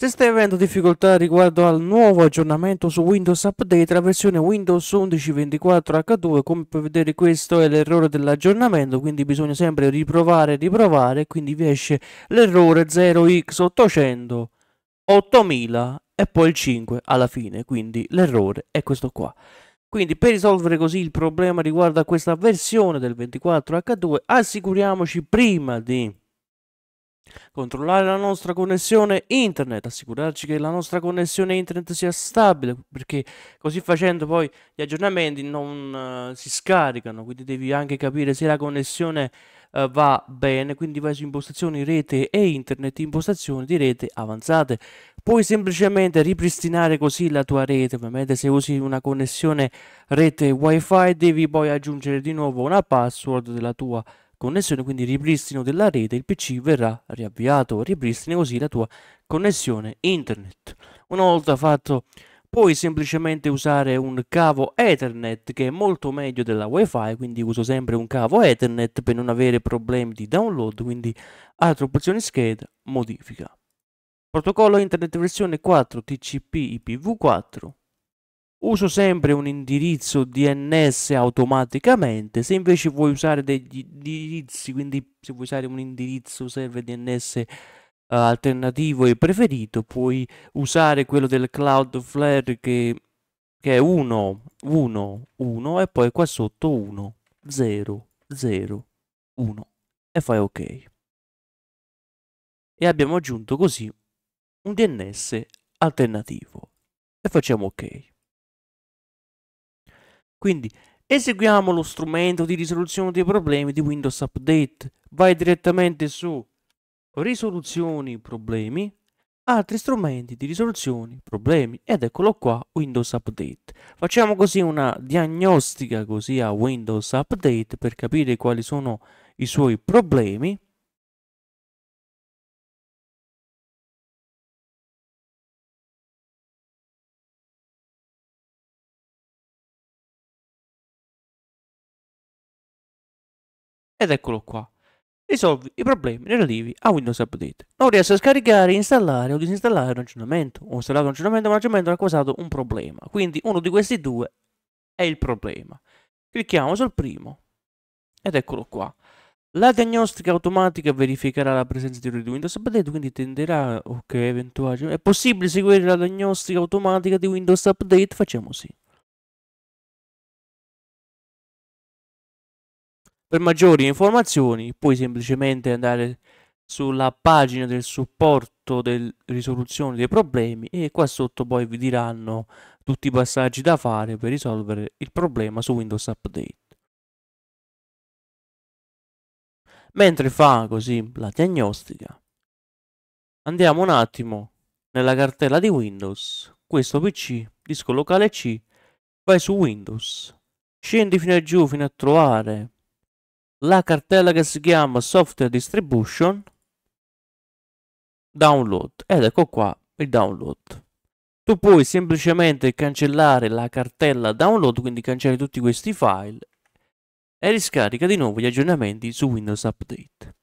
Se stai avendo difficoltà riguardo al nuovo aggiornamento su Windows Update, la versione Windows 11 24H2, come puoi vedere questo è l'errore dell'aggiornamento, quindi bisogna sempre riprovare e riprovare, quindi vi esce l'errore 0x800, 8000 e poi il 5 alla fine, quindi l'errore è questo qua. Quindi per risolvere così il problema riguardo a questa versione del 24H2, assicuriamoci prima di controllare la nostra connessione internet, assicurarci che la nostra connessione internet sia stabile, perché così facendo poi gli aggiornamenti non uh, si scaricano, quindi devi anche capire se la connessione uh, va bene, quindi vai su impostazioni rete e internet, impostazioni di rete avanzate. Puoi semplicemente ripristinare così la tua rete, ovviamente se usi una connessione rete wifi devi poi aggiungere di nuovo una password della tua rete connessione, quindi ripristino della rete, il PC verrà riavviato, ripristini così la tua connessione internet. Una volta fatto puoi semplicemente usare un cavo Ethernet che è molto meglio della WiFi, quindi uso sempre un cavo Ethernet per non avere problemi di download, quindi altre opzioni scheda, modifica. Protocollo Internet versione 4 TCP IPv4 uso sempre un indirizzo DNS automaticamente, se invece vuoi usare degli indirizzi, quindi se vuoi usare un indirizzo server DNS eh, alternativo e preferito, puoi usare quello del Cloudflare che, che è 1, 1, 1 e poi qua sotto 1, 0, 0, 1 e fai ok. E abbiamo aggiunto così un DNS alternativo e facciamo ok. Quindi eseguiamo lo strumento di risoluzione dei problemi di Windows Update. Vai direttamente su risoluzioni problemi, altri strumenti di risoluzione problemi ed eccolo qua Windows Update. Facciamo così una diagnostica così a Windows Update per capire quali sono i suoi problemi Ed eccolo qua. Risolvi i problemi relativi a Windows Update. Non riesco a scaricare, installare o disinstallare un aggiornamento. Ho installato un aggiornamento, ma l'aggiornamento ha causato un problema. Quindi uno di questi due è il problema. Clicchiamo sul primo. Ed eccolo qua. La diagnostica automatica verificherà la presenza di errori di Windows Update, quindi tenderà... Ok, eventuali... È possibile seguire la diagnostica automatica di Windows Update? Facciamo sì. Per maggiori informazioni puoi semplicemente andare sulla pagina del supporto della risoluzione dei problemi e qua sotto poi vi diranno tutti i passaggi da fare per risolvere il problema su Windows Update. Mentre fa così la diagnostica, andiamo un attimo nella cartella di Windows, questo PC, disco locale C, vai su Windows, scendi fino a giù fino a trovare la cartella che si chiama Software Distribution Download ed ecco qua il download. Tu puoi semplicemente cancellare la cartella download, quindi cancelli tutti questi file e riscarica di nuovo gli aggiornamenti su Windows Update.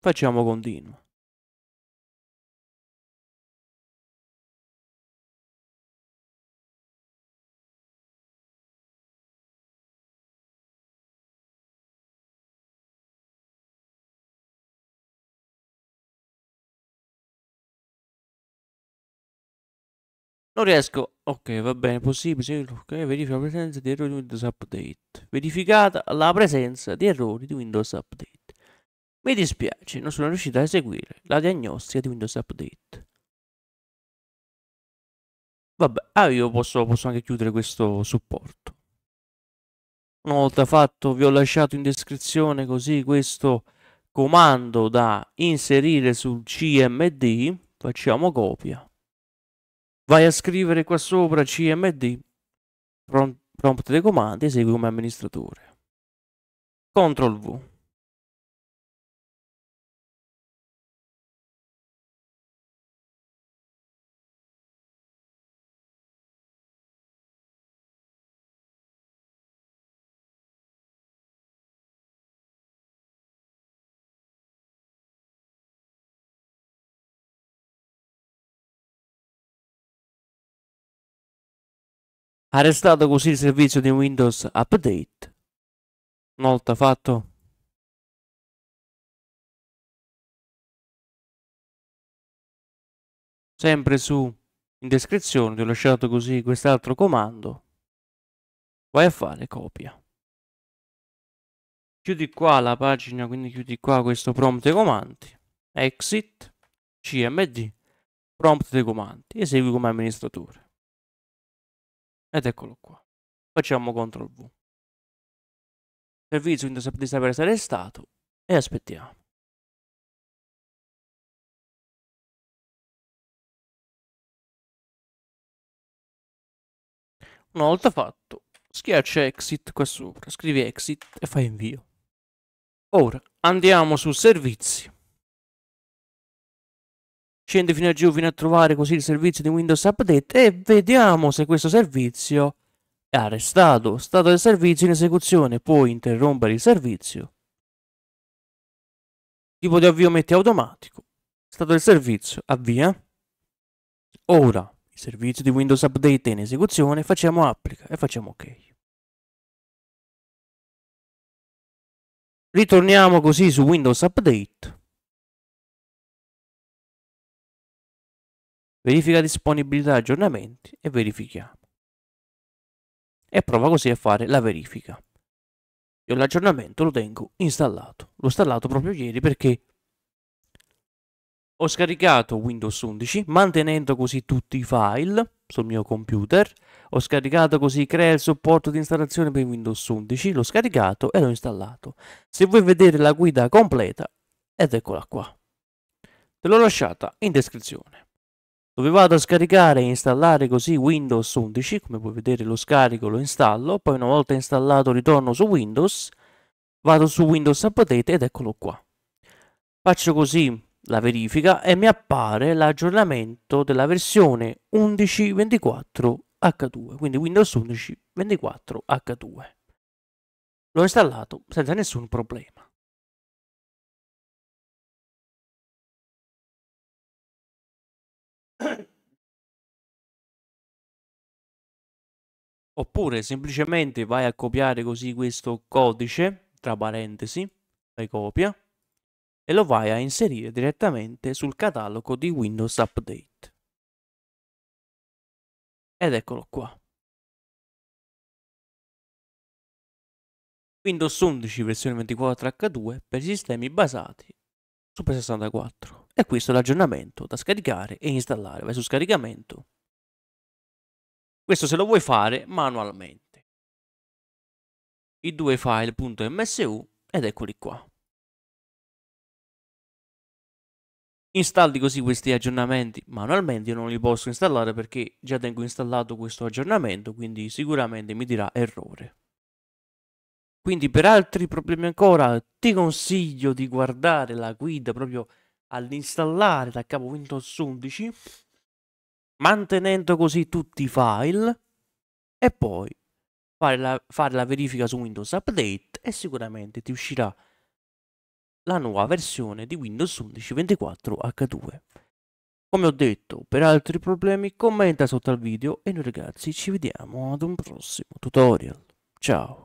Facciamo continua. Non riesco. Ok, va bene, possibile. Ok, verifica la presenza di errori di Windows Update. Verificata la presenza di errori di Windows Update. Mi dispiace, non sono riuscito a eseguire la diagnostica di Windows Update. Vabbè, ah, io posso, posso anche chiudere questo supporto. Una volta fatto, vi ho lasciato in descrizione così questo comando da inserire sul CMD. Facciamo copia Vai a scrivere qua sopra CMD, prompt, prompt dei comandi, esegui come amministratore. CTRL V. Ha restato così il servizio di Windows Update. Una volta fatto, sempre su in descrizione ti ho lasciato così quest'altro comando vai a fare copia chiudi qua la pagina quindi chiudi qua questo prompt dei comandi exit cmd prompt dei comandi esegui come amministratore ed eccolo qua. Facciamo CTRL V. Servizio Windows di sapere se è stato e aspettiamo. Una volta fatto, schiaccia exit qua sopra, scrivi exit e fai invio. Ora andiamo su servizi scende fino a giù fino a trovare così il servizio di Windows Update e vediamo se questo servizio è arrestato, stato del servizio in esecuzione, puoi interrompere il servizio, tipo di avvio metti automatico, stato del servizio, avvia, ora il servizio di Windows Update è in esecuzione, facciamo applica e facciamo ok. Ritorniamo così su Windows Update verifica disponibilità aggiornamenti e verifichiamo. E prova così a fare la verifica. Io l'aggiornamento lo tengo installato. L'ho installato proprio ieri perché ho scaricato Windows 11 mantenendo così tutti i file sul mio computer. Ho scaricato così crea il supporto di installazione per Windows 11, l'ho scaricato e l'ho installato. Se vuoi vedere la guida completa, ed eccola qua. Te l'ho lasciata in descrizione dove vado a scaricare e installare così Windows 11, come puoi vedere lo scarico, lo installo, poi una volta installato ritorno su Windows, vado su Windows Update ed eccolo qua. Faccio così la verifica e mi appare l'aggiornamento della versione 11.24H2, quindi Windows 11.24H2. L'ho installato senza nessun problema. oppure semplicemente vai a copiare così questo codice, tra parentesi, fai copia, e lo vai a inserire direttamente sul catalogo di Windows Update. Ed eccolo qua. Windows 11 versione 24H2 per sistemi basati su P64. E questo è l'aggiornamento da scaricare e installare. Vai su scaricamento questo se lo vuoi fare manualmente. I due file.msu ed eccoli qua. Installi così questi aggiornamenti manualmente, io non li posso installare perché già tengo installato questo aggiornamento, quindi sicuramente mi dirà errore. Quindi per altri problemi ancora ti consiglio di guardare la guida proprio all'installare da capo Windows 11 mantenendo così tutti i file e poi fare la, fare la verifica su Windows Update e sicuramente ti uscirà la nuova versione di Windows 11 24 H2. Come ho detto, per altri problemi commenta sotto al video e noi ragazzi ci vediamo ad un prossimo tutorial. Ciao!